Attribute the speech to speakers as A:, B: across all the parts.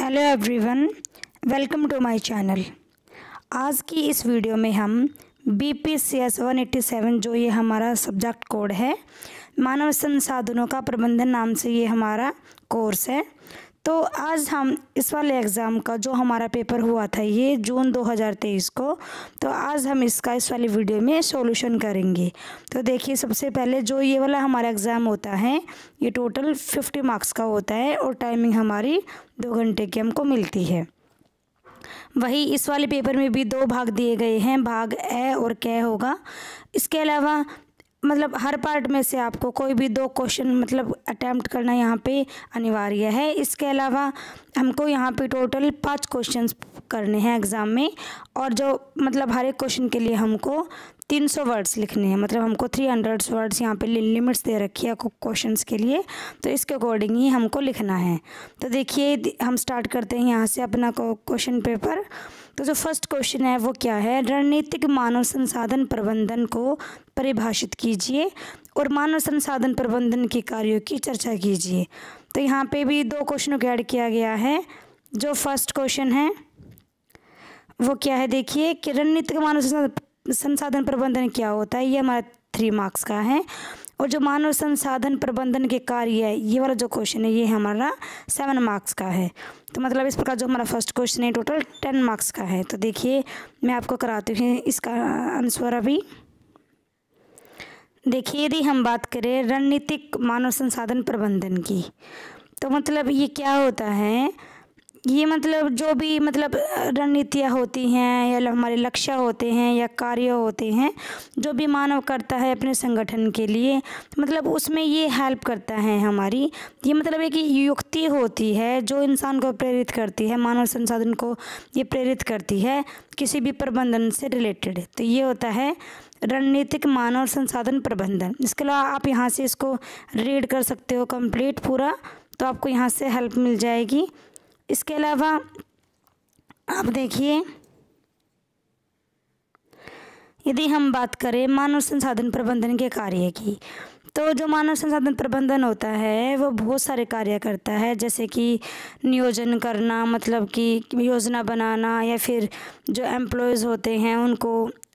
A: hello everyone welcome to my channel आज की इस वीडियो में हम B P C S one eighty seven जो ये हमारा सब्जेक्ट कोड है मानव संसाधनों का प्रबंधन नाम से ये हमारा कोर्स है तो आज हम इस वाले एग्ज़ाम का जो हमारा पेपर हुआ था ये जून 2023 को तो आज हम इसका इस वाली वीडियो में सॉल्यूशन करेंगे तो देखिए सबसे पहले जो ये वाला हमारा एग्ज़ाम होता है ये टोटल 50 मार्क्स का होता है और टाइमिंग हमारी दो घंटे की हमको मिलती है वही इस वाले पेपर में भी दो भाग दिए गए हैं भाग ए और कै होगा इसके अलावा मतलब हर पार्ट में से आपको कोई भी दो क्वेश्चन मतलब अटैम्प्ट करना यहाँ पे अनिवार्य है इसके अलावा हमको यहाँ पे टोटल पांच क्वेश्चंस करने हैं एग्ज़ाम में और जो मतलब हर एक क्वेश्चन के लिए हमको तीन सौ वर्ड्स लिखने हैं मतलब हमको थ्री हंड्रेड्स वर्ड्स यहाँ पे लिमिट्स दे रखी है क्वेश्चन के लिए तो इसके अकॉर्डिंग ही हमको लिखना है तो देखिए हम स्टार्ट करते हैं यहाँ से अपना क्वेश्चन पेपर तो जो फर्स्ट क्वेश्चन है वो क्या है रणनीतिक मानव संसाधन प्रबंधन को परिभाषित कीजिए और मानव संसाधन प्रबंधन के कार्यों की चर्चा कीजिए तो यहाँ पे भी दो क्वेश्चनों को ऐड किया गया है जो फर्स्ट क्वेश्चन है वो क्या है देखिए कि रणनीतिक मानव संसाधन प्रबंधन क्या होता है ये हमारा थ्री मार्क्स का है और जो मानव संसाधन प्रबंधन के कार्य है ये वाला जो क्वेश्चन है ये हमारा सेवन मार्क्स का है तो मतलब इस प्रकार जो हमारा फर्स्ट क्वेश्चन है टोटल टेन मार्क्स का है तो देखिए मैं आपको कराती हूँ इसका आंसर अभी देखिए यदि हम बात करें रणनीतिक मानव संसाधन प्रबंधन की तो मतलब ये क्या होता है ये मतलब जो भी मतलब रणनीतियाँ होती हैं या हमारे लक्ष्य होते हैं या कार्य होते हैं जो भी मानव करता है अपने संगठन के लिए मतलब उसमें ये हेल्प करता है हमारी ये मतलब एक युक्ति होती है जो इंसान को प्रेरित करती है मानव संसाधन को ये प्रेरित करती है किसी भी प्रबंधन से रिलेटेड तो ये होता है रणनीतिक मानव संसाधन प्रबंधन इसके अलावा आप यहाँ से इसको रीड कर सकते हो कम्प्लीट पूरा तो आपको यहाँ से हेल्प मिल जाएगी इसके अलावा आप देखिए यदि हम बात करें मानव संसाधन प्रबंधन के कार्य की तो जो मानव संसाधन प्रबंधन होता है वो बहुत सारे कार्य करता है जैसे कि नियोजन करना मतलब कि योजना बनाना या फिर जो एम्प्लॉयज़ होते हैं उनको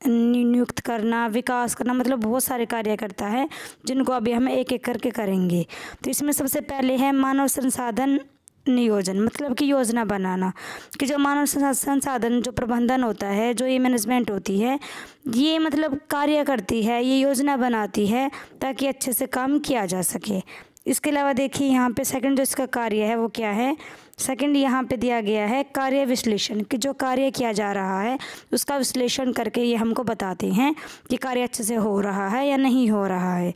A: नियुक्त करना विकास करना मतलब बहुत सारे कार्य करता है जिनको अभी हम एक एक करके करेंगे तो इसमें सबसे पहले है मानव संसाधन नियोजन मतलब कि योजना बनाना कि जो मानव संसाधन जो प्रबंधन होता है जो ये मैनेजमेंट होती है ये मतलब कार्य करती है ये योजना बनाती है ताकि अच्छे से काम किया जा सके इसके अलावा देखिए यहाँ पे सेकंड जो इसका कार्य है वो क्या है सेकंड यहाँ पे दिया गया है कार्य विश्लेषण कि जो कार्य किया जा रहा है उसका विश्लेषण करके ये हमको बताते हैं कि कार्य अच्छे से हो रहा है या नहीं हो रहा है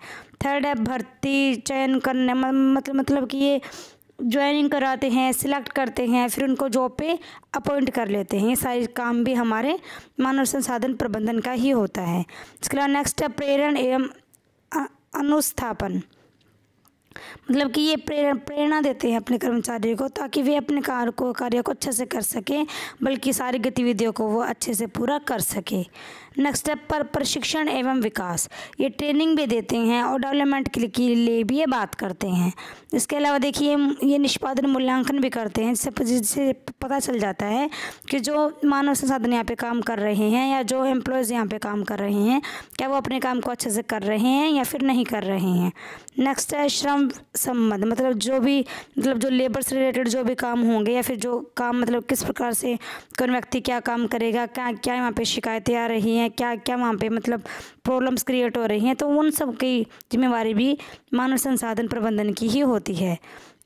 A: थर्ड है भर्ती चयन करने मतलब मतलब कि ये ज्वाइनिंग कराते हैं सिलेक्ट करते हैं फिर उनको जॉब पे अपॉइंट कर लेते हैं ये सारे काम भी हमारे मानव संसाधन प्रबंधन का ही होता है इसके अलावा नेक्स्ट है प्रेरण एवं अनुस्थापन मतलब कि ये प्रेरणा देते हैं अपने कर्मचारियों को ताकि वे अपने कार्य को कार्य को अच्छे से कर सकें बल्कि सारी गतिविधियों को वो अच्छे से पूरा कर सके नेक्स्ट स्टेप पर प्रशिक्षण एवं विकास ये ट्रेनिंग भी देते हैं और डेवलपमेंट के लिए भी ये बात करते हैं इसके अलावा देखिए ये निष्पादन मूल्यांकन भी करते हैं जिससे जिससे पता चल जाता है कि जो मानव संसाधन यहाँ पे काम कर रहे हैं या जो एम्प्लॉयज़ यहाँ पे काम कर रहे हैं क्या वो अपने काम को अच्छे से कर रहे हैं या फिर नहीं कर रहे हैं नेक्स्ट है श्रम काम संबंध मतलब जो भी मतलब जो लेबर से रिलेटेड जो भी काम होंगे या फिर जो काम मतलब किस प्रकार से कौन व्यक्ति क्या काम करेगा क्या क्या वहाँ पे शिकायतें आ रही हैं क्या क्या वहाँ पे मतलब प्रॉब्लम्स क्रिएट हो रही हैं तो उन सब की जिम्मेवारी भी मानव संसाधन प्रबंधन की ही होती है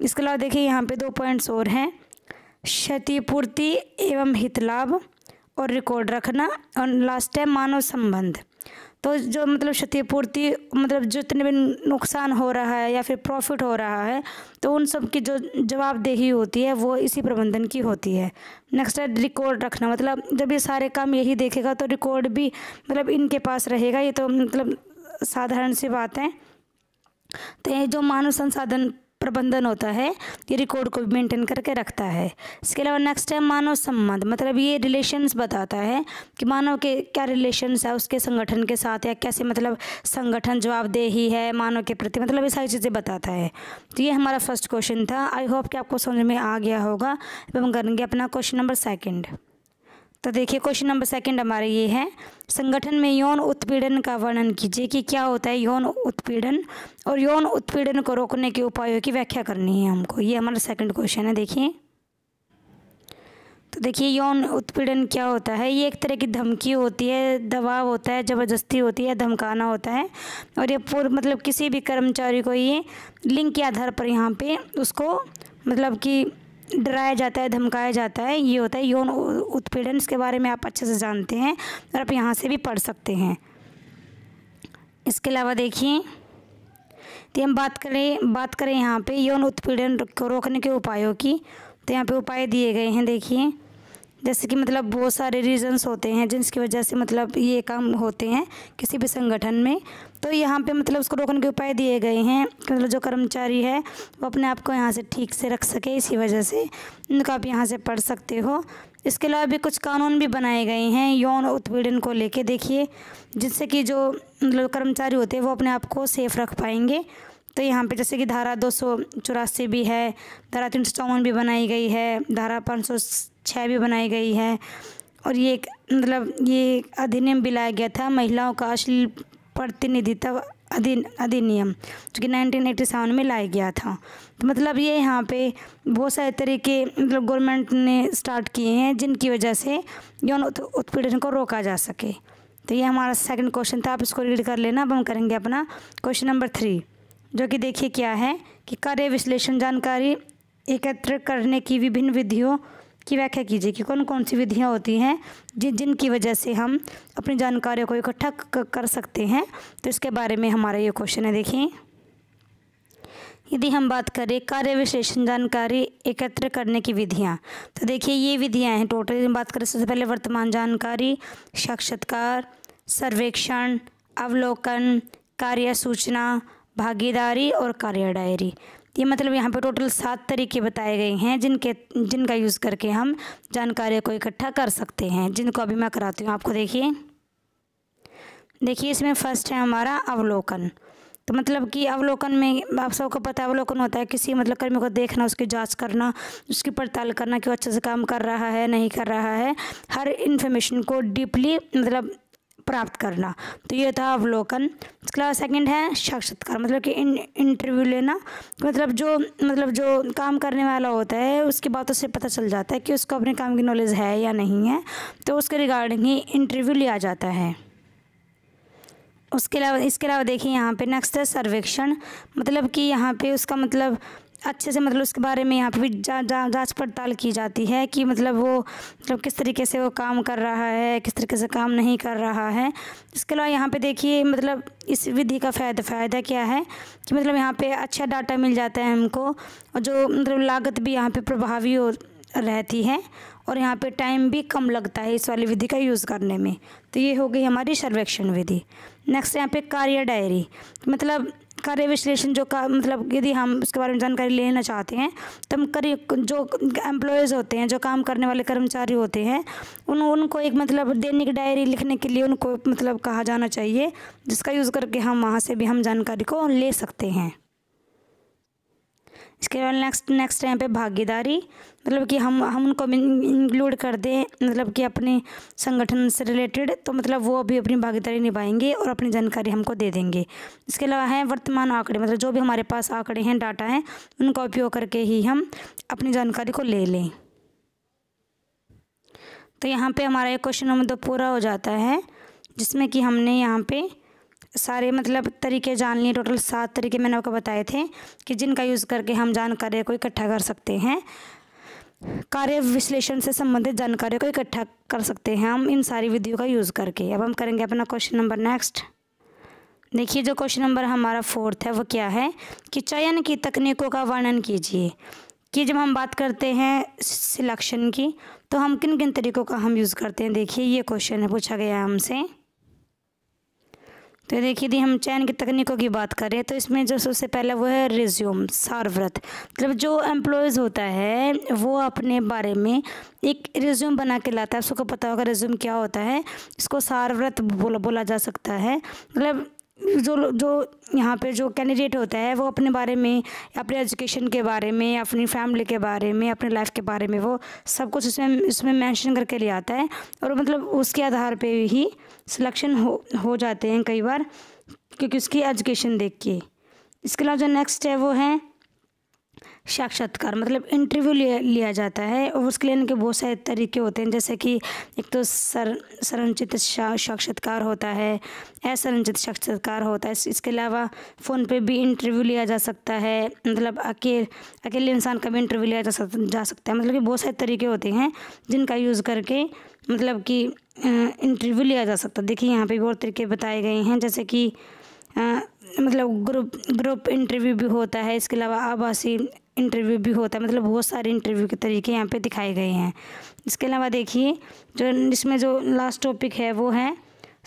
A: इसके अलावा देखिए यहाँ पर दो पॉइंट्स और हैं क्षतिपूर्ति एवं हित लाभ और रिकॉर्ड रखना और लास्ट है मानव संबंध तो जो मतलब क्षतिपूर्ति मतलब जितने भी नुकसान हो रहा है या फिर प्रॉफिट हो रहा है तो उन सब की जो जवाबदेही होती है वो इसी प्रबंधन की होती है नेक्स्ट है रिकॉर्ड रखना मतलब जब ये सारे काम यही देखेगा तो रिकॉर्ड भी मतलब इनके पास रहेगा ये तो मतलब साधारण सी बात है तो ये जो मानव संसाधन प्रबंधन होता है ये रिकॉर्ड को भी मेंटेन करके रखता है इसके अलावा नेक्स्ट है मानव संबंध मतलब ये रिलेशंस बताता है कि मानव के क्या रिलेशंस है उसके संगठन के साथ या कैसे मतलब संगठन जवाबदेही है मानव के प्रति मतलब ये सारी चीज़ें बताता है तो ये हमारा फर्स्ट क्वेश्चन था आई होप कि आपको समझ में आ गया होगा अब हम करेंगे अपना क्वेश्चन नंबर सेकेंड तो देखिए क्वेश्चन नंबर सेकंड हमारे ये है संगठन में यौन उत्पीड़न का वर्णन कीजिए कि क्या होता है यौन उत्पीड़न और यौन उत्पीड़न को रोकने के उपायों की व्याख्या करनी है हमको ये हमारा सेकंड क्वेश्चन है देखिए तो देखिए यौन उत्पीड़न क्या होता है ये एक तरह की धमकी होती है दबाव होता है ज़बरदस्ती होती है धमकाना होता है और ये पूर्व मतलब किसी भी कर्मचारी को ये लिंक के आधार पर यहाँ पर उसको मतलब कि डराया जाता है धमकाया जाता है ये होता है यौन उत्पीड़न इसके बारे में आप अच्छे से जानते हैं और आप यहाँ से भी पढ़ सकते हैं इसके अलावा देखिए तो हम बात करें बात करें यहाँ पे यौन उत्पीड़न को रोकने के उपायों की तो यहाँ पे उपाय दिए गए हैं देखिए जैसे कि मतलब बहुत सारे रीजंस होते हैं जिनकी वजह से मतलब ये काम होते हैं किसी भी संगठन में तो यहाँ पे मतलब उसको रोकने के उपाय दिए गए हैं मतलब जो कर्मचारी है वो अपने आप को यहाँ से ठीक से रख सके इसी वजह से उनका आप यहाँ से पढ़ सकते हो इसके अलावा भी कुछ कानून भी बनाए गए हैं यौन उत्पीड़न को लेके देखिए जिससे कि जो मतलब कर्मचारी होते हैं वो अपने आप को सेफ़ रख पाएंगे तो यहाँ पे जैसे कि धारा दो सौ चौरासी भी है धारा तीन सौ चौवन भी बनाई गई है धारा पाँच सौ छः भी बनाई गई है और ये एक मतलब ये अधिनियम भी लाया गया था महिलाओं का अश्लील प्रतिनिधित्व अधिन अधिनियम जो कि नाइनटीन एटी सेवन में लाया गया था तो मतलब ये यहाँ पे बहुत सारे तरीके मतलब गवर्नमेंट ने स्टार्ट किए हैं जिनकी वजह से यौन उत्पीड़न को रोका जा सके तो ये हमारा सेकंड क्वेश्चन था आप इसको रीड कर लेना अब हम करेंगे अपना क्वेश्चन नंबर थ्री जो कि देखिए क्या है कि कार्य विश्लेषण जानकारी एकत्र करने की विभिन्न विधियों की व्याख्या कीजिए कि कौन कौन सी विधियाँ होती हैं जिन जिनकी वजह से हम अपनी जानकारियों को इकट्ठा कर सकते हैं तो इसके बारे में हमारा ये क्वेश्चन है देखिए यदि हम बात करें कार्य विश्लेषण जानकारी एकत्र करने की विधियाँ तो देखिए ये विधियाँ हैं टोटल बात करें सबसे पहले वर्तमान जानकारी साक्षात्कार सर्वेक्षण अवलोकन कार्य सूचना भागीदारी और कार्य डायरी ये मतलब यहाँ पे टोटल सात तरीके बताए गए हैं जिनके जिनका यूज़ करके हम जानकारी को इकट्ठा कर सकते हैं जिनको अभी मैं कराती हूँ आपको देखिए देखिए इसमें फर्स्ट है हमारा अवलोकन तो मतलब कि अवलोकन में आप सबको पता है अवलोकन होता है किसी मतलब कर्मी को देखना उसकी जांच करना उसकी पड़ताल करना कि वो अच्छे से काम कर रहा है नहीं कर रहा है हर इन्फॉर्मेशन को डीपली मतलब प्राप्त करना तो ये था अवलोकन इसके अलावा सेकेंड है साक्षात्कार मतलब कि इन इंटरव्यू लेना मतलब जो मतलब जो काम करने वाला होता है उसकी बातों से पता चल जाता है कि उसको अपने काम की नॉलेज है या नहीं है तो उसके रिगार्डिंग ही इंटरव्यू लिया जाता है उसके अलावा इसके अलावा देखिए यहाँ पे नेक्स्ट है सर्वेक्षण मतलब कि यहाँ पे उसका मतलब अच्छे से मतलब उसके बारे में यहाँ पे भी जा, जा, पड़ताल की जाती है कि मतलब वो मतलब किस तरीके से वो काम कर रहा है किस तरीके से काम नहीं कर रहा है इसके अलावा यहाँ पे देखिए मतलब इस विधि का फ़ायदा फ़ायदा क्या है कि मतलब यहाँ पे अच्छा डाटा मिल जाता है हमको और जो मतलब लागत भी यहाँ पे प्रभावी हो रहती है और यहाँ पे टाइम भी कम लगता है इस वाली विधि का यूज़ करने में तो ये हो गई हमारी सर्वेक्षण विधि नेक्स्ट यहाँ पे कार्य डायरी मतलब कार्य विश्लेषण जो का मतलब यदि हम उसके बारे में जानकारी लेना चाहते हैं तो हम करी जो एम्प्लॉयज़ होते हैं जो काम करने वाले कर्मचारी होते हैं उन उनको एक मतलब दैनिक डायरी लिखने के लिए उनको मतलब कहा जाना चाहिए जिसका यूज़ करके हम वहाँ से भी हम जानकारी को ले सकते हैं इसके बाद नेक्स्ट नेक्स्ट यहाँ पे भागीदारी मतलब कि हम हम उनको इंक्लूड कर दें मतलब कि अपने संगठन से रिलेटेड तो मतलब वो भी अपनी भागीदारी निभाएंगे और अपनी जानकारी हमको दे देंगे इसके अलावा है वर्तमान आंकड़े मतलब जो भी हमारे पास आंकड़े हैं डाटा हैं उनका उपयोग करके ही हम अपनी जानकारी को ले लें तो यहाँ पर हमारा एक क्वेश्चन नंबर दो पूरा हो जाता है जिसमें कि हमने यहाँ पर सारे मतलब तरीके जान लिए टोटल सात तरीके मैंने आपको बताए थे कि जिनका यूज़ करके हम जानकारी को इकट्ठा कर सकते हैं कार्य विश्लेषण से संबंधित जानकारी को इकट्ठा कर सकते हैं हम इन सारी विधियों का यूज़ करके अब हम करेंगे अपना क्वेश्चन नंबर नेक्स्ट देखिए जो क्वेश्चन नंबर हमारा फोर्थ है वो क्या है कि चयन की तकनीकों का वर्णन कीजिए कि जब हम बात करते हैं सिलेक्शन की तो हम किन किन तरीक़ों का हम यूज़ करते हैं देखिए ये क्वेश्चन है पूछा गया हमसे तो देखिए यदि हम चयन की तकनीकों की बात करें तो इसमें जो सबसे पहला वो है रिज्यूम सारव्रत मतलब जो एम्प्लॉयज़ होता है वो अपने बारे में एक रिज्यूम बना के लाता है उसको पता होगा रिज्यूम क्या होता है इसको सारव्रत बोला बोला जा सकता है मतलब जो जो यहाँ पे जो कैंडिडेट होता है वो अपने बारे में अपने एजुकेशन के बारे में अपनी फैमिली के बारे में अपने लाइफ के बारे में वो सब कुछ उसमें उसमें मेंशन करके ले आता है और मतलब उसके आधार पे ही सिलेक्शन हो हो जाते हैं कई बार क्योंकि उसकी एजुकेशन देख के इसके अलावा जो नेक्स्ट है वो है साक्षात्कार मतलब इंटरव्यू लिया लिया जाता है और उसके लिए इनके बहुत सारे तरीके होते हैं जैसे कि एक तो सर संरचित साक्षात्कार होता है असंरचित साक्षात्कार होता है इसके अलावा फ़ोन पे भी इंटरव्यू लिया जा सकता है मतलब अकेले अकेले इंसान का भी इंटरव्यू लिया जा सकता जा सकता है मतलब कि बहुत सारे तरीके होते हैं जिनका यूज़ करके मतलब कि इंटरव्यू लिया जा सकता है देखिए यहाँ पर भी और तरीके बताए गए हैं जैसे कि मतलब ग्रुप ग्रुप इंटरव्यू भी होता है इसके अलावा आभासी इंटरव्यू भी होता है मतलब बहुत सारे इंटरव्यू के तरीके यहाँ पे दिखाए गए हैं इसके अलावा देखिए जो इसमें जो लास्ट टॉपिक है वो है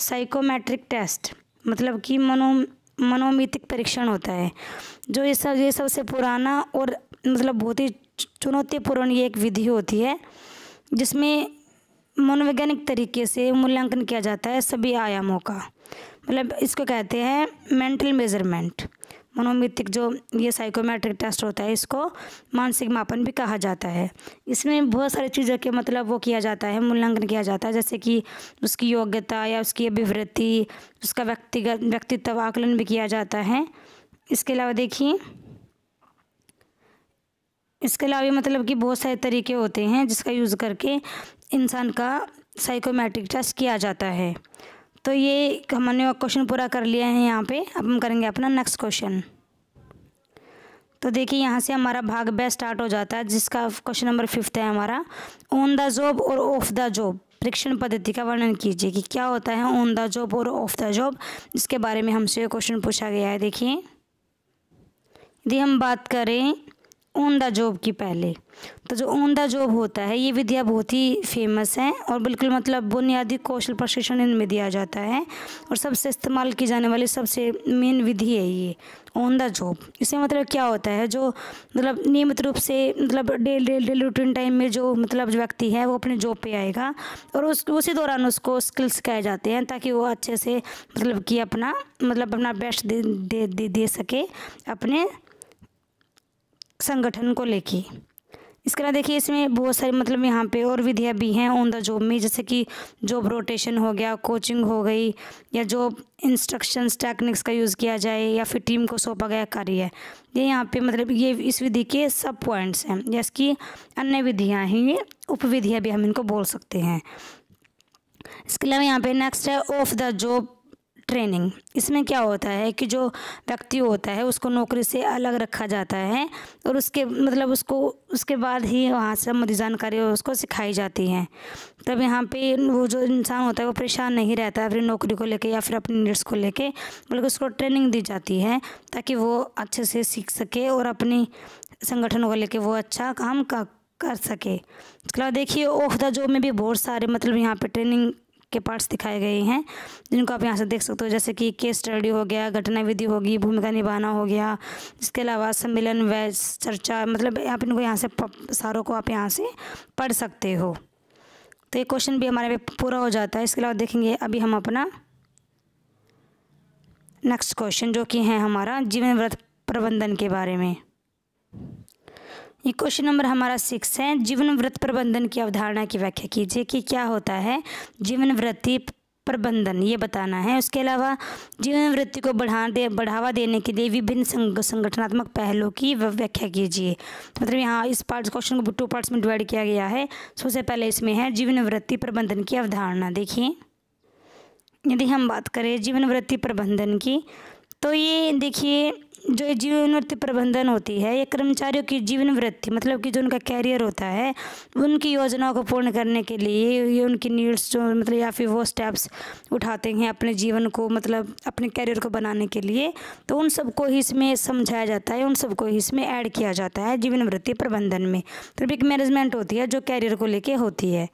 A: साइकोमेट्रिक टेस्ट मतलब कि मनो मनोमितिक परीक्षण होता है जो ये सब ये सबसे पुराना और मतलब बहुत ही चुनौतीपूर्ण ये एक विधि होती है जिसमें मनोवैज्ञानिक तरीके से मूल्यांकन किया जाता है सभी आयामों का मतलब इसको कहते हैं मेंटल मेज़रमेंट मनोमितिक जो ये साइकोमेट्रिक टेस्ट होता है इसको मानसिक मापन भी कहा जाता है इसमें बहुत सारी चीज़ों के मतलब वो किया जाता है मूल्यांकन किया जाता है जैसे कि उसकी योग्यता या उसकी अभिवृत्ति उसका व्यक्तिगत व्यक्तित्व आकलन भी किया जाता है इसके अलावा देखिए इसके अलावा मतलब कि बहुत सारे तरीके होते हैं जिसका यूज़ करके इंसान का साइकोमेट्रिक टेस्ट किया जाता है तो ये हमने क्वेश्चन पूरा कर लिया है यहाँ पे अब हम करेंगे अपना नेक्स्ट क्वेश्चन तो देखिए यहाँ से हमारा भाग बे स्टार्ट हो जाता है जिसका क्वेश्चन नंबर फिफ्थ है हमारा ऑन द जॉब और ऑफ द जॉब परीक्षण पद्धति का वर्णन कीजिए कि क्या होता है ऑन द जॉब और ऑफ द जॉब इसके बारे में हमसे क्वेश्चन पूछा गया है देखिए यदि हम बात करें ऑन द जॉब की पहले तो जो ऑन द जॉब होता है ये विद्या बहुत ही फेमस है और बिल्कुल मतलब बुनियादी कौशल प्रशिक्षण इनमें दिया जाता है और सबसे इस्तेमाल की जाने वाली सबसे मेन विधि है ये ऑन द जॉब इसे मतलब क्या होता है जो मतलब नियमित रूप से मतलब daily daily daily routine time में जो मतलब जो व्यक्ति है वो अपने जॉब पे आएगा और उस उसी दौरान उसको स्किल्स सिखाए जाते हैं ताकि वो अच्छे से मतलब कि अपना मतलब अपना बेस्ट दे दे, दे, दे सके अपने संगठन को लेके इसके अलावा देखिए इसमें बहुत सारी मतलब यहाँ पे और विधियाँ भी हैं ऑन द जॉब में जैसे कि जॉब रोटेशन हो गया कोचिंग हो गई या जॉब इंस्ट्रक्शंस टेक्निक्स का यूज़ किया जाए या फिर टीम को सौंपा गया कार्य है ये यहाँ पे मतलब ये इस विधि के सब पॉइंट्स हैं या इसकी अन्य विधियाँ हैं ये उपविधियाँ भी हम इनको बोल सकते हैं इसके अलावा यहाँ पे नेक्स्ट है ऑफ द जॉब ट्रेनिंग इसमें क्या होता है कि जो व्यक्ति होता है उसको नौकरी से अलग रखा जाता है और उसके मतलब उसको उसके बाद ही वहाँ से मुझे जानकारी उसको सिखाई जाती है तब यहाँ पे वो जो इंसान होता है वो परेशान नहीं रहता है अपनी नौकरी को लेके या फिर अपनी नीड्स को लेके बल्कि उसको ट्रेनिंग दी जाती है ताकि वो अच्छे से सीख सके और अपनी संगठन को लेके वो अच्छा काम कर सके इसके अलावा देखिए ऑफ द जॉब में भी बहुत सारे मतलब यहाँ पे ट्रेनिंग के पार्ट्स दिखाए गए हैं जिनको आप यहाँ से देख सकते हो जैसे कि केस स्टडी हो गया घटना विधि होगी भूमिका निभाना हो गया इसके अलावा सम्मेलन वैस चर्चा मतलब आप इनको यहाँ से सारों को आप यहाँ से पढ़ सकते हो तो ये क्वेश्चन भी हमारे पूरा हो जाता है इसके अलावा देखेंगे अभी हम अपना नेक्स्ट क्वेश्चन जो कि है हमारा जीवन व्रत प्रबंधन के बारे में ये क्वेश्चन नंबर हमारा सिक्स है जीवन व्रत प्रबंधन की अवधारणा की व्याख्या कीजिए कि क्या होता है जीवन व्रति प्रबंधन ये बताना है उसके अलावा जीवन वृत्ति को बढ़ा दे बढ़ावा देने के लिए विभिन्न संग, संगठनात्मक पहलुओं की व्याख्या कीजिए मतलब यहाँ इस पार्ट क्वेश्चन को टू पार्ट्स में डिवाइड किया गया है सबसे पहले इसमें है जीवन वृत्ति प्रबंधन की अवधारणा देखिए यदि हम बात करें जीवन वृत्ति प्रबंधन की तो ये देखिए जो जीवन वृत्ति प्रबंधन होती है ये कर्मचारियों की जीवन वृत्ति मतलब कि जो उनका कैरियर होता है उनकी योजनाओं को पूर्ण करने के लिए ये उनकी नीड्स जो मतलब या फिर वो स्टेप्स उठाते हैं अपने जीवन को मतलब अपने कैरियर को बनाने के लिए तो उन सबको ही इसमें समझाया जाता है उन सबको ही इसमें ऐड किया जाता है जीवन वृत्ति प्रबंधन में तो एक मैनेजमेंट होती है जो कैरियर को लेके होती है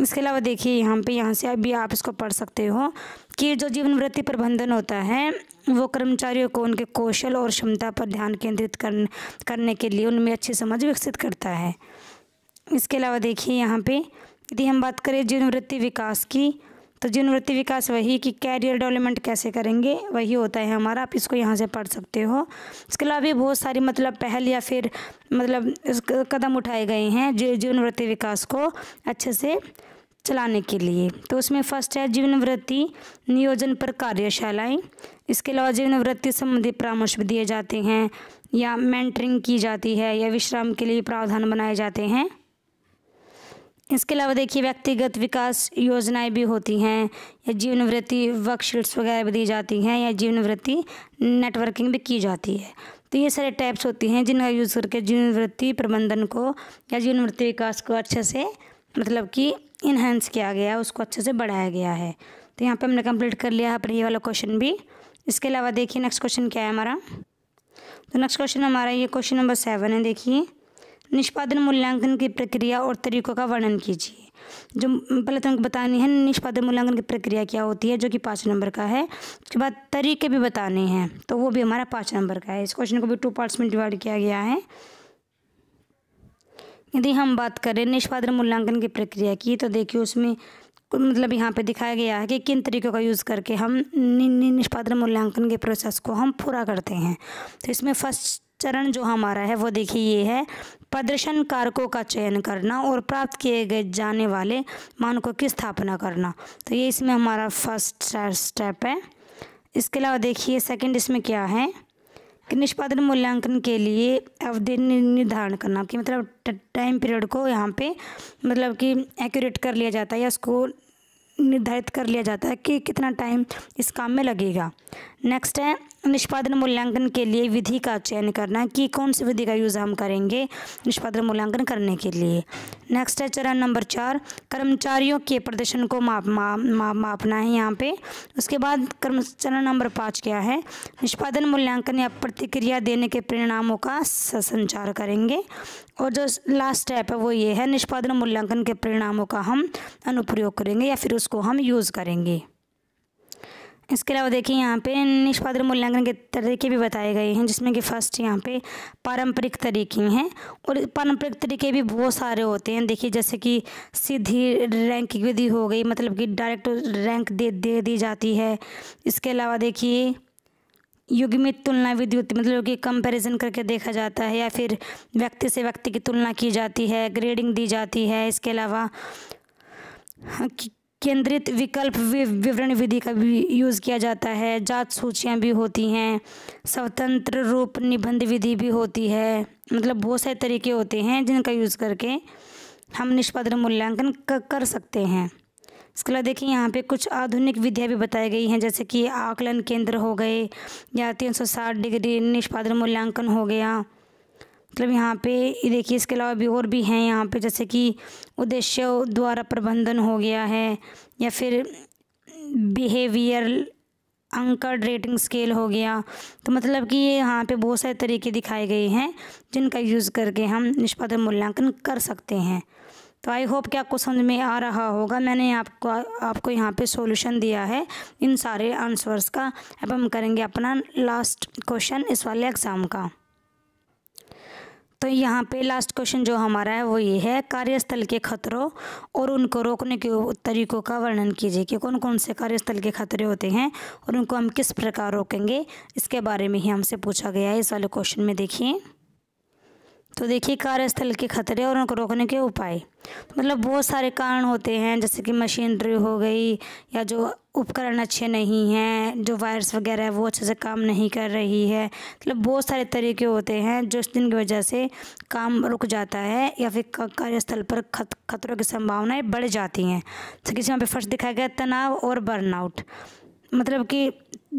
A: इसके अलावा देखिए यहाँ पे यहाँ से अभी आप इसको पढ़ सकते हो कि जो जीवन वृत्ति प्रबंधन होता है वो कर्मचारियों को उनके कौशल और क्षमता पर ध्यान केंद्रित करने के लिए उनमें अच्छी समझ विकसित करता है इसके अलावा देखिए यहाँ पे यदि हम बात करें जीवन वृत्ति विकास की तो जीवन वृत्ति विकास वही कि कैरियर डेवलपमेंट कैसे करेंगे वही होता है हमारा आप इसको यहाँ से पढ़ सकते हो इसके अलावा भी बहुत सारी मतलब पहल या फिर मतलब कदम उठाए गए हैं जीवन वृत्ति विकास को अच्छे से चलाने के लिए तो उसमें फर्स्ट है जीवन वृत्ति नियोजन पर कार्यशालाएँ इसके अलावा जीवन वृत्ति संबंधी परामर्श दिए जाते हैं या मेंटरिंग की जाती है या विश्राम के लिए प्रावधान बनाए जाते हैं इसके अलावा देखिए व्यक्तिगत विकास योजनाएं भी होती हैं या जीवनवृत्ति वर्कशीट्स वगैरह भी दी जाती हैं या जीवन वृत्ति नेटवर्किंग भी की जाती है तो ये सारे टैप्स होती हैं जिनका यूज़ करके जीवनवृत्ति प्रबंधन को या जीवनवृत्ति विकास को अच्छे से मतलब कि इन्हेंस किया गया है उसको अच्छे से बढ़ाया गया है तो यहाँ पर हमने कम्प्लीट कर लिया है अपने ये वाला क्वेश्चन भी इसके अलावा देखिए नेक्स्ट क्वेश्चन क्या है हमारा तो नेक्स्ट क्वेश्चन हमारा ये क्वेश्चन नंबर सेवन है देखिए निष्पादन मूल्यांकन की प्रक्रिया और तरीकों का वर्णन कीजिए जो पहले तो बतानी है निष्पादन मूल्यांकन की प्रक्रिया क्या होती है जो कि पाँच नंबर का है उसके बाद तरीके भी बताने हैं तो वो भी हमारा पाँच नंबर का है इस क्वेश्चन को भी टू पार्ट्स में डिवाइड किया गया है यदि हम बात करें निष्पादन मूल्यांकन की प्रक्रिया की तो देखिए उसमें मतलब यहाँ पे दिखाया गया है कि किन तरीकों का यूज़ करके हम निष्पादन मूल्यांकन के प्रोसेस को हम पूरा करते हैं तो इसमें फर्स्ट चरण जो हमारा है वो देखिए ये है प्रदर्शन कारकों का चयन करना और प्राप्त किए गए जाने वाले मानकों की स्थापना करना तो ये इसमें हमारा फर्स्ट स्टेप है इसके अलावा देखिए सेकंड इसमें क्या है कि निष्पादन मूल्यांकन के लिए अवधि निर्धारण करना कि मतलब टाइम पीरियड को यहाँ पे मतलब कि एक्यूरेट कर लिया जाता है या उसको निर्धारित कर लिया जाता है कि कितना टाइम इस काम में लगेगा नेक्स्ट है निष्पादन मूल्यांकन के लिए विधि का चयन करना कि कौन सी विधि का यूज़ हम करेंगे निष्पादन मूल्यांकन करने के लिए नेक्स्ट है चरण नंबर चार कर्मचारियों के प्रदर्शन को माप माप मा, मापना है यहाँ पे उसके बाद कर्म चरण नंबर पाँच क्या है निष्पादन मूल्यांकन या प्रतिक्रिया देने के परिणामों का संचार करेंगे और जो लास्ट स्टेप है वो ये है निष्पादन मूल्यांकन के परिणामों का हम अनुप्रयोग करेंगे या फिर उसको हम यूज़ करेंगे इसके अलावा देखिए यहाँ पे निष्पादन मूल्यांकन के तरीके भी बताए गए हैं जिसमें कि फर्स्ट यहाँ पे पारंपरिक तरीके हैं और पारंपरिक तरीके भी बहुत सारे होते हैं देखिए जैसे कि सीधी रैंक विधि हो गई मतलब कि डायरेक्ट रैंक दे दे दी जाती है इसके अलावा देखिए युग्मित तुलना विधि होती मतलब कि कंपैरिजन करके देखा जाता है या फिर व्यक्ति से व्यक्ति की तुलना की जाती है ग्रेडिंग दी जाती है इसके अलावा केंद्रित विकल्प विवरण विधि का भी यूज़ किया जाता है जात सूचियाँ भी होती हैं स्वतंत्र रूप निबंध विधि भी होती है मतलब बहुत सारे तरीके होते हैं जिनका यूज़ करके हम निष्पादन मूल्यांकन कर सकते हैं इसके अलावा देखिए यहाँ पे कुछ आधुनिक विधियाँ भी बताई गई हैं जैसे कि आकलन केंद्र हो गए या 360 डिग्री निष्पादन मूल्यांकन हो गया मतलब यहाँ पे देखिए इसके अलावा भी और भी हैं यहाँ पे जैसे कि उद्देश्य द्वारा प्रबंधन हो गया है या फिर बिहेवियर अंकड रेटिंग स्केल हो गया तो मतलब कि ये यहाँ पे बहुत सारे तरीके दिखाए गए हैं जिनका यूज़ करके हम निष्पादन मूल्यांकन कर सकते हैं तो आई होप कि आपको समझ में आ रहा होगा मैंने आपको आपको यहाँ पे सॉल्यूशन दिया है इन सारे आंसर्स का अब हम करेंगे अपना लास्ट क्वेश्चन इस वाले एग्ज़ाम का तो यहाँ पे लास्ट क्वेश्चन जो हमारा है वो ये है कार्यस्थल के खतरों और उनको रोकने के तरीकों का वर्णन कीजिए कि कौन कौन से कार्यस्थल के खतरे होते हैं और उनको हम किस प्रकार रोकेंगे इसके बारे में ही हमसे पूछा गया है इस वाले क्वेश्चन में देखिए तो देखिए कार्यस्थल के खतरे और उनको रोकने के उपाय मतलब बहुत सारे कारण होते हैं जैसे कि मशीनरी हो गई या जो उपकरण अच्छे नहीं हैं जो वायरस वगैरह है वो अच्छे से काम नहीं कर रही है मतलब बहुत सारे तरीके होते हैं जो इस दिन की वजह से काम रुक जाता है या फिर कार्यस्थल पर खत खतरों की संभावनाएँ बढ़ जाती हैं जैसे किसी यहाँ पर फर्स्ट दिखाया गया तनाव और बर्नआउट मतलब कि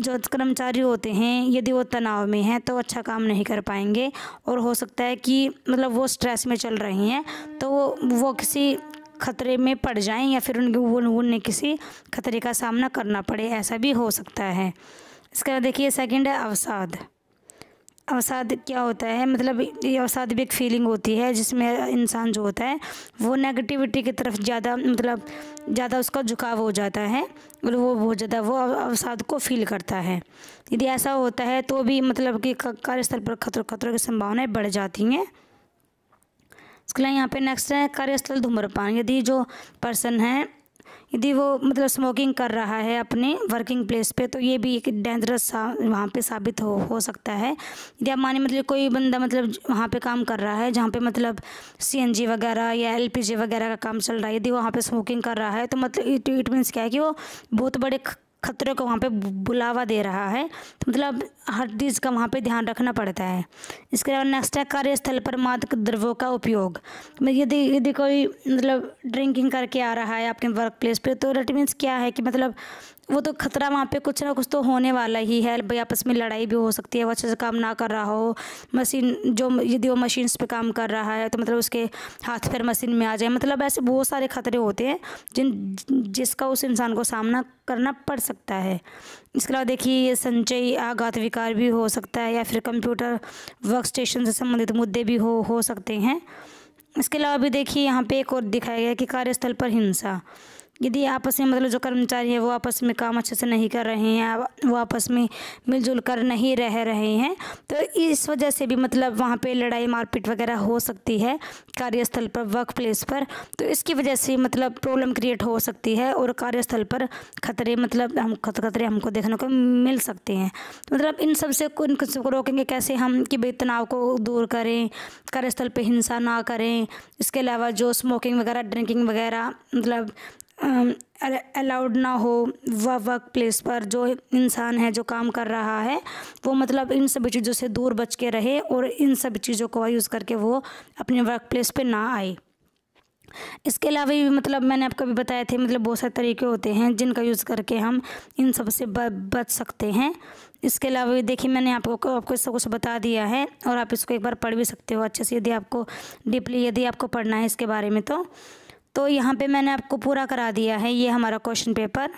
A: जो कर्मचारी होते हैं यदि वो तनाव में हैं तो अच्छा काम नहीं कर पाएंगे और हो सकता है कि मतलब वो स्ट्रेस में चल रहे हैं तो वो वो किसी खतरे में पड़ जाएं या फिर उनके उन्हें किसी खतरे का सामना करना पड़े ऐसा भी हो सकता है इसके बाद देखिए सेकंड है अवसाद अवसाद क्या होता है मतलब ये अवसाद भी एक फीलिंग होती है जिसमें इंसान जो होता है वो नेगेटिविटी की तरफ ज़्यादा मतलब ज़्यादा उसका झुकाव हो जाता है और वो बहुत ज़्यादा वो अवसाद को फील करता है यदि ऐसा होता है तो भी मतलब कि कार्यस्थल पर खतरों खतरों की संभावनाएँ बढ़ जाती हैं इसके लिए यहाँ पे नेक्स्ट है कार्यस्थल धूम्रपान यदि जो पर्सन है यदि वो मतलब स्मोकिंग कर रहा है अपने वर्किंग प्लेस पे तो ये भी एक डेंजरस वहाँ पे साबित हो हो सकता है यदि आप माने मतलब कोई बंदा मतलब वहाँ पे काम कर रहा है जहाँ पे मतलब सीएनजी वगैरह या एलपीजी वगैरह का काम चल रहा है यदि वहाँ पे स्मोकिंग कर रहा है तो मतलब इट, इट मीन्स क्या है कि वो बहुत बड़े खतरे को वहाँ पे बुलावा दे रहा है तो मतलब हर चीज़ का वहाँ पे ध्यान रखना पड़ता है इसके अलावा नेक्स्ट है कार्यस्थल पर मादक द्रव्यों का उपयोग यदि यदि कोई मतलब ड्रिंकिंग करके आ रहा है आपके वर्क प्लेस पर तो डेट मीन्स क्या है कि मतलब वो तो खतरा वहाँ पे कुछ ना कुछ तो होने वाला ही है भाई आपस में लड़ाई भी हो सकती है वो अच्छे से काम ना कर रहा हो मशीन जो यदि वो मशीन्स पे काम कर रहा है तो मतलब उसके हाथ पैर मशीन में आ जाए मतलब ऐसे बहुत सारे खतरे होते हैं जिन जिसका उस इंसान को सामना करना पड़ सकता है इसके अलावा देखिए ये संचयी आघात विकार भी हो सकता है या फिर कंप्यूटर वर्क स्टेशन से संबंधित मुद्दे भी हो हो सकते हैं इसके अलावा भी देखिए यहाँ पे एक और दिखाया गया कि कार्यस्थल पर हिंसा यदि आपस में मतलब जो कर्मचारी है वो आपस में काम अच्छे से नहीं कर रहे हैं वो आपस में मिलजुल कर नहीं रह रहे हैं तो इस वजह से भी मतलब वहाँ पे लड़ाई मारपीट वगैरह हो सकती है कार्यस्थल पर वर्क प्लेस पर तो इसकी वजह से मतलब प्रॉब्लम क्रिएट हो सकती है और कार्यस्थल पर खतरे मतलब हम खतरे हमको देखने को मिल सकते हैं तो मतलब इन सबसे इन सबको रोकेंगे कैसे हम कि भाई तनाव को दूर करें कार्यस्थल पर हिंसा ना करें इसके अलावा जो स्मोकिंग वगैरह ड्रिंकिंग वगैरह मतलब अलाउड ना हो वह वर्क प्लेस पर जो इंसान है जो काम कर रहा है वो मतलब इन सभी चीज़ों से दूर बच के रहे और इन सभी चीज़ों को यूज़ करके वो अपने वर्क प्लेस पर ना आए इसके अलावा भी मतलब मैंने आपको भी बताए थे मतलब बहुत सारे तरीके होते हैं जिनका यूज़ करके हम इन सब से बच सकते हैं इसके अलावा भी देखिए मैंने आपको आपको सब कुछ बता दिया है और आप इसको एक बार पढ़ भी सकते हो अच्छे से यदि आपको डीपली यदि आपको पढ़ना है इसके बारे में तो तो यहाँ पे मैंने आपको पूरा करा दिया है ये हमारा क्वेश्चन पेपर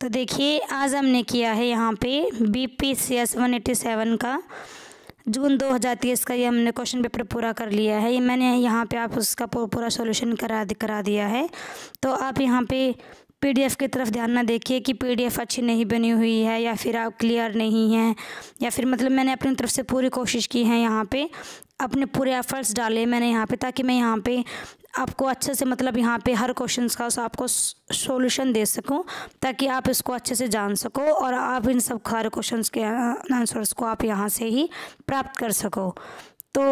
A: तो देखिए आज हमने किया है यहाँ पे B P C S one eighty seven का जून दो हज़ार तेईस का ये हमने क्वेश्चन पेपर पूरा कर लिया है ये मैंने यहाँ पे आप उसका पूरा सॉल्यूशन करा करा दिया है तो आप यहाँ पे पीडीएफ की तरफ ध्यान ना देखिए कि पीडीएफ अच्छी नहीं बनी हुई है या फिर आप क्लियर नहीं हैं या फिर मतलब मैंने अपनी तरफ से पूरी कोशिश की है यहाँ पे अपने पूरे एफर्ट्स डाले मैंने यहाँ पे ताकि मैं यहाँ पे आपको अच्छे से मतलब यहाँ पे हर क्वेश्चन का आपको सॉल्यूशन दे सकूँ ताकि आप इसको अच्छे से जान सको और आप इन सब हर क्वेश्चन के आंसर्स को आप यहाँ से ही प्राप्त कर सको तो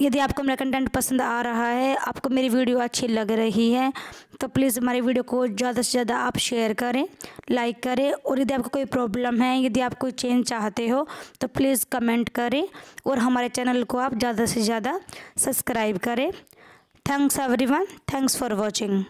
A: यदि आपको मेरा कंटेंट पसंद आ रहा है आपको मेरी वीडियो अच्छी लग रही है तो प्लीज़ हमारी वीडियो को ज़्यादा से ज़्यादा आप शेयर करें लाइक करें और यदि आपको कोई प्रॉब्लम है यदि आप कोई चेंज चाहते हो तो प्लीज़ कमेंट करें और हमारे चैनल को आप ज़्यादा से ज़्यादा सब्सक्राइब करें thanks one thanks for watching